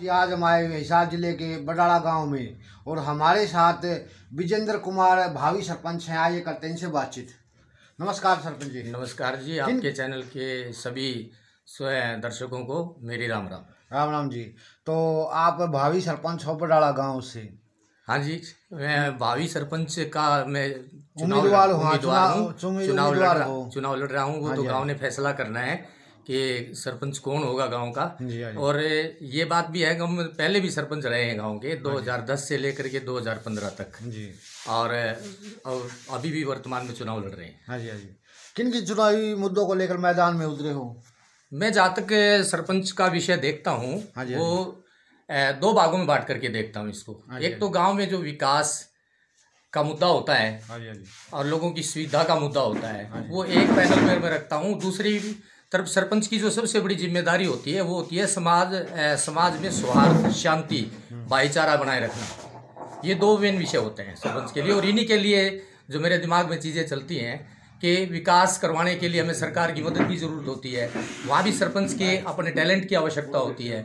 जी आज हम आए हुए हिसार जिले के बडाड़ा गांव में और हमारे साथ विजेंद्र कुमार भावी सरपंच हैं आइए करते हैं इनसे बातचीत नमस्कार सरपंच जी नमस्कार जी आपके चैनल के सभी दर्शकों को मेरी राम राम राम राम जी तो आप भावी सरपंच हो बडाड़ा गाँव से हाँ जी मैं भावी सरपंच का मैं उम्मीदवार हाँ, हूँ चुनाव लड़ रहा हूँ वो हाँ तो हाँ गाँव ने फैसला करना है कि सरपंच कौन होगा गांव का हाँ जी और ये बात भी है कि हम पहले भी सरपंच रहे हैं गांव के 2010 हाँ से लेकर के 2015 तक जी और, और अभी भी वर्तमान में चुनाव लड़ रहे हैं हाँ जी हाँ जी किन किन चुनावी मुद्दों को लेकर मैदान में उतरे हो मैं जहाँ तक सरपंच का विषय देखता हूँ हाँ, हाँ वो दो भागों में बांट करके देखता हूँ इसको एक तो गाँव में जो विकास का मुद्दा होता है और लोगों की सुविधा का मुद्दा होता है वो एक पैनल में रखता हूँ दूसरी तरफ सरपंच की जो सबसे बड़ी जिम्मेदारी होती है वो होती है समाज ए, समाज में सौहार्द शांति भाईचारा बनाए रखना ये दो मेन विषय होते हैं सरपंच के लिए और इन्हीं के लिए जो मेरे दिमाग में चीज़ें चलती हैं कि विकास करवाने के लिए हमें सरकार की मदद की ज़रूरत होती है वहाँ भी सरपंच के अपने टैलेंट की आवश्यकता होती है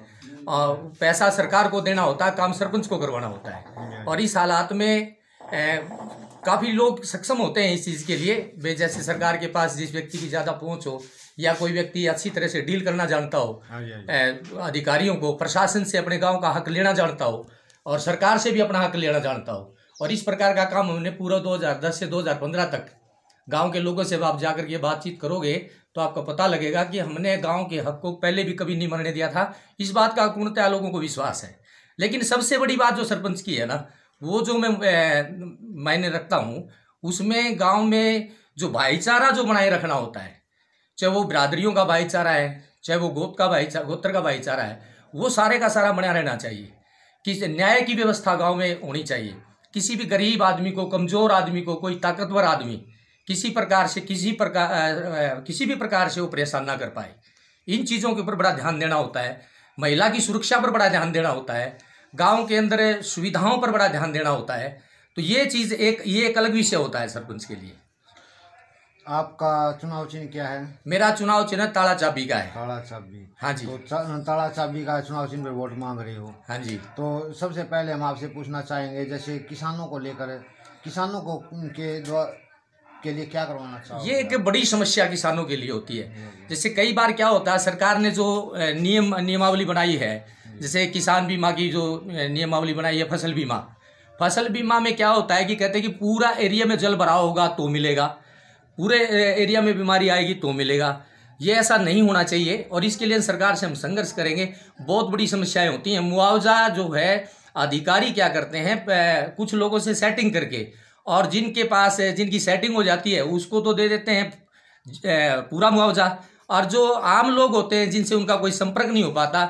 पैसा सरकार को देना होता है काम सरपंच को करवाना होता है और इस हालात में काफ़ी लोग सक्षम होते हैं इस चीज़ के लिए वे जैसे सरकार के पास जिस व्यक्ति की ज़्यादा पहुंच हो या कोई व्यक्ति अच्छी तरह से डील करना जानता हो हाँ हाँ अधिकारियों को प्रशासन से अपने गांव का हक लेना जानता हो और सरकार से भी अपना हक लेना जानता हो और इस प्रकार का काम हमने पूरा 2010 से 2015 तक गांव के लोगों से आप जाकर के बातचीत करोगे तो आपको पता लगेगा कि हमने गाँव के हक को पहले भी कभी नहीं मरने दिया था इस बात का पूर्णतया लोगों को विश्वास है लेकिन सबसे बड़ी बात जो सरपंच की है ना वो जो मैं मायने रखता हूँ उसमें गांव में जो भाईचारा जो बनाए रखना होता है चाहे वो बिरादरियों का भाईचारा है चाहे वो गोत का भाईचारा गोत्र का भाईचारा है वो सारे का सारा बना रहना चाहिए कि न्याय की व्यवस्था गांव में होनी चाहिए किसी भी गरीब आदमी को कमज़ोर आदमी को कोई ताकतवर आदमी किसी प्रकार से किसी प्रकार किसी भी प्रकार से वो परेशान ना कर पाए इन चीज़ों के ऊपर बड़ा ध्यान देना होता है महिला की सुरक्षा पर बड़ा ध्यान देना होता है गांव के अंदर सुविधाओं पर बड़ा ध्यान देना होता है तो ये चीज़ एक ये एक अलग विषय होता है सरपंच के लिए आपका चुनाव चिन्ह क्या है मेरा चुनाव चिन्ह ताला चाबी का है ताला चाबी हाँ जी तो ताला चाबी का चुनाव चिन्ह पर वोट मांग रही हो हाँ जी तो सबसे पहले हम आपसे पूछना चाहेंगे जैसे किसानों को लेकर किसानों को के के लिए क्या करवाना चाहिए ये एक बड़ी समस्या किसानों के लिए होती है हम्म। जैसे कई बार क्या होता है सरकार ने जो नियम नियमावली बनाई है जैसे किसान बीमा की जो नियमावली बनाई है फसल बीमा फसल बीमा में क्या होता है कि कहते हैं कि पूरा एरिया में जल भराव होगा तो मिलेगा पूरे एरिया में बीमारी आएगी तो मिलेगा ये ऐसा नहीं होना चाहिए और इसके लिए सरकार से हम संघर्ष करेंगे बहुत बड़ी समस्याएं होती हैं मुआवजा जो है अधिकारी क्या करते हैं कुछ लोगों से सेटिंग करके और जिनके पास जिनकी सेटिंग हो जाती है उसको तो दे देते हैं पूरा मुआवजा और जो आम लोग होते हैं जिनसे उनका कोई संपर्क नहीं हो पाता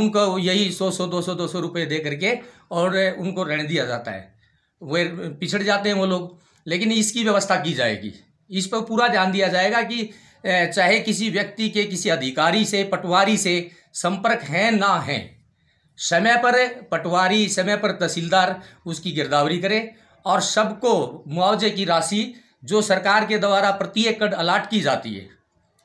उनको यही सौ सौ दो सौ दो सौ रुपये दे करके और उनको ऋण दिया जाता है वे पिछड़ जाते हैं वो लोग लेकिन इसकी व्यवस्था की जाएगी इस पर पूरा ध्यान दिया जाएगा कि चाहे किसी व्यक्ति के किसी अधिकारी से पटवारी से संपर्क है ना है समय पर पटवारी समय पर तहसीलदार उसकी गिरदावरी करे और सबको मुआवजे की राशि जो सरकार के द्वारा प्रति एकड़ अलाट की जाती है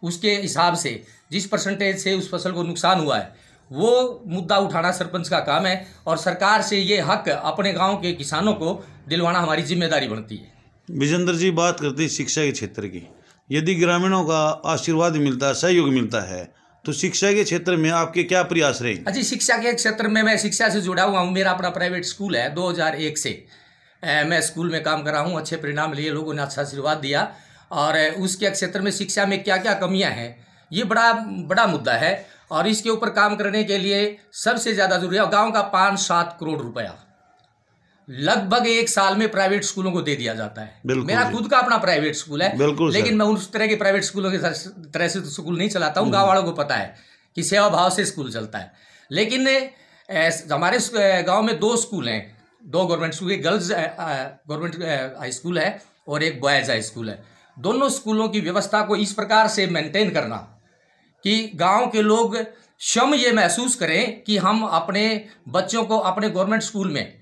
उसके हिसाब से जिस परसेंटेज से उस फसल को नुकसान हुआ है वो मुद्दा उठाना सरपंच का काम है और सरकार से ये हक अपने गांव के किसानों को दिलवाना हमारी जिम्मेदारी बनती है विजेंद्र जी बात करते हैं शिक्षा के क्षेत्र की यदि ग्रामीणों का आशीर्वाद मिलता है सहयोग मिलता है तो शिक्षा के क्षेत्र में आपके क्या प्रयास रहे अच्छी शिक्षा के क्षेत्र में मैं शिक्षा से जुड़ा हुआ हूँ मेरा अपना प्राइवेट स्कूल है दो से मैं स्कूल में काम कर रहा हूँ अच्छे परिणाम लिए लोगों ने अच्छा आशीर्वाद दिया और उसके क्षेत्र में शिक्षा में क्या क्या कमियाँ हैं ये बड़ा बड़ा मुद्दा है और इसके ऊपर काम करने के लिए सबसे ज़्यादा जरूरी है गाँव का पाँच सात करोड़ रुपया लगभग एक साल में प्राइवेट स्कूलों को दे दिया जाता है मेरा खुद का अपना प्राइवेट स्कूल है लेकिन मैं उस तरह के प्राइवेट स्कूलों के तरह से तो स्कूल नहीं चलाता हूँ हम्म। गाँव वालों को पता है कि सेवा भाव से स्कूल चलता है लेकिन हमारे गाँव में दो स्कूल हैं दो government school girls government high school है और एक बॉयज़ हाई स्कूल है दोनों स्कूलों की व्यवस्था को इस प्रकार से मेंटेन करना कि गांव के लोग शम ये महसूस करें कि हम अपने बच्चों को अपने गवर्नमेंट स्कूल में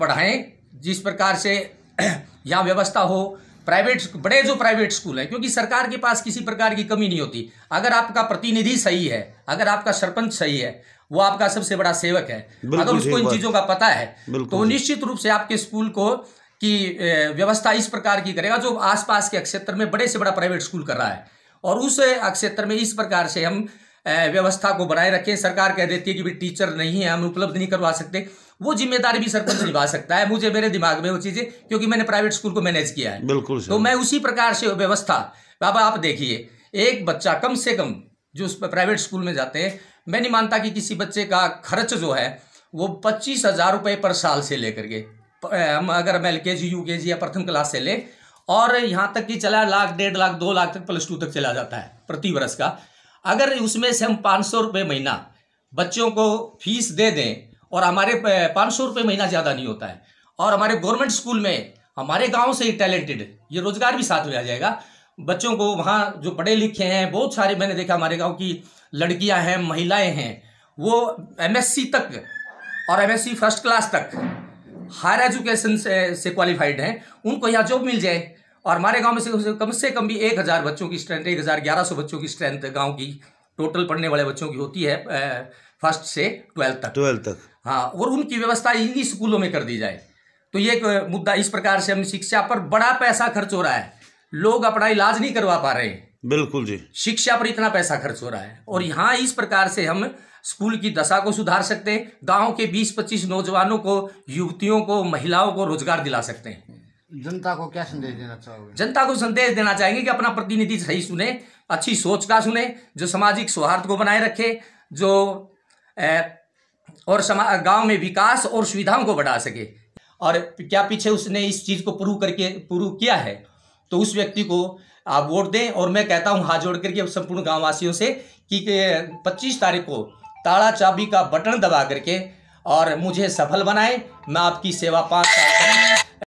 पढ़ाएं जिस प्रकार से यहाँ व्यवस्था हो प्राइवेट बड़े जो प्राइवेट स्कूल हैं क्योंकि सरकार के पास किसी प्रकार की कमी नहीं होती अगर आपका प्रतिनिधि सही है अगर आपका सरपंच सही है वो आपका सबसे बड़ा सेवक है अगर उसको इन चीज़ों का पता है तो निश्चित रूप से आपके स्कूल को की व्यवस्था इस प्रकार की करेगा जो आसपास के क्षेत्र में बड़े से बड़ा प्राइवेट स्कूल कर रहा है और उस क्षेत्र में इस प्रकार से हम व्यवस्था को बनाए रखें सरकार कह देती है कि भाई टीचर नहीं है हम उपलब्ध नहीं करवा सकते वो जिम्मेदारी भी सरपंच निभा सकता है मुझे मेरे दिमाग में वो चीजें क्योंकि मैंने प्राइवेट स्कूल को मैनेज किया है बिल्कुल तो मैं उसी प्रकार से व्यवस्था बाबा आप देखिए एक बच्चा कम से कम जो उस प्राइवेट स्कूल में जाते हैं मैं नहीं मानता कि किसी बच्चे का खर्च जो है वो पच्चीस हजार रुपये पर साल से लेकर के हम अगर हम एल के जी यू के जी या प्रथम क्लास से लें और यहाँ तक कि चला लाख डेढ़ लाख दो लाख तक प्लस टू तक चला जाता है प्रति वर्ष का अगर उसमें से हम पाँच सौ रुपये महीना बच्चों को फीस दे दें और हमारे पाँच सौ रुपये महीना ज़्यादा नहीं होता है और हमारे गवर्नमेंट स्कूल में हमारे गांव से ही टैलेंटेड ये रोज़गार भी साथ में आ जाएगा बच्चों को वहाँ जो पढ़े लिखे हैं बहुत सारे मैंने देखा हमारे गाँव की लड़कियाँ हैं महिलाएँ हैं वो एम तक और एम फर्स्ट क्लास तक हायर एजुकेशन से से क्वालिफाइड हैं उनको यहाँ जॉब मिल जाए और हमारे गांव में से कम से कम भी एक हज़ार बच्चों की स्ट्रेंथ एक हज़ार ग्यारह सौ बच्चों की स्ट्रेंथ गांव की टोटल पढ़ने वाले बच्चों की होती है फर्स्ट से ट्वेल्थ तक ट्वेल्थ तक हाँ और उनकी व्यवस्था इन्हीं स्कूलों में कर दी जाए तो ये एक मुद्दा इस प्रकार से हम शिक्षा पर बड़ा पैसा खर्च हो रहा है लोग अपना इलाज नहीं करवा पा रहे हैं बिल्कुल जी शिक्षा पर इतना पैसा खर्च हो रहा है और यहाँ इस प्रकार से हम स्कूल की दशा को सुधार सकते हैं गांव के 20-25 नौजवानों को युवतियों को महिलाओं को रोजगार दिला सकते हैं जनता को क्या संदेश देना चाहोगे जनता को संदेश देना चाहेंगे कि अपना प्रतिनिधि सही सुने अच्छी सोच का सुने जो सामाजिक सौहार्द को बनाए रखे जो ए, और समा गाँव में विकास और सुविधाओं को बढ़ा सके और क्या पीछे उसने इस चीज़ को प्रूव करके प्रूव किया है तो उस व्यक्ति को आप वोट दें और मैं कहता हूँ हाथ जोड़ करके संपूर्ण गाँव वासियों से कि पच्चीस तारीख को ताला चाबी का बटन दबा करके और मुझे सफल बनाए मैं आपकी सेवा पाँच साल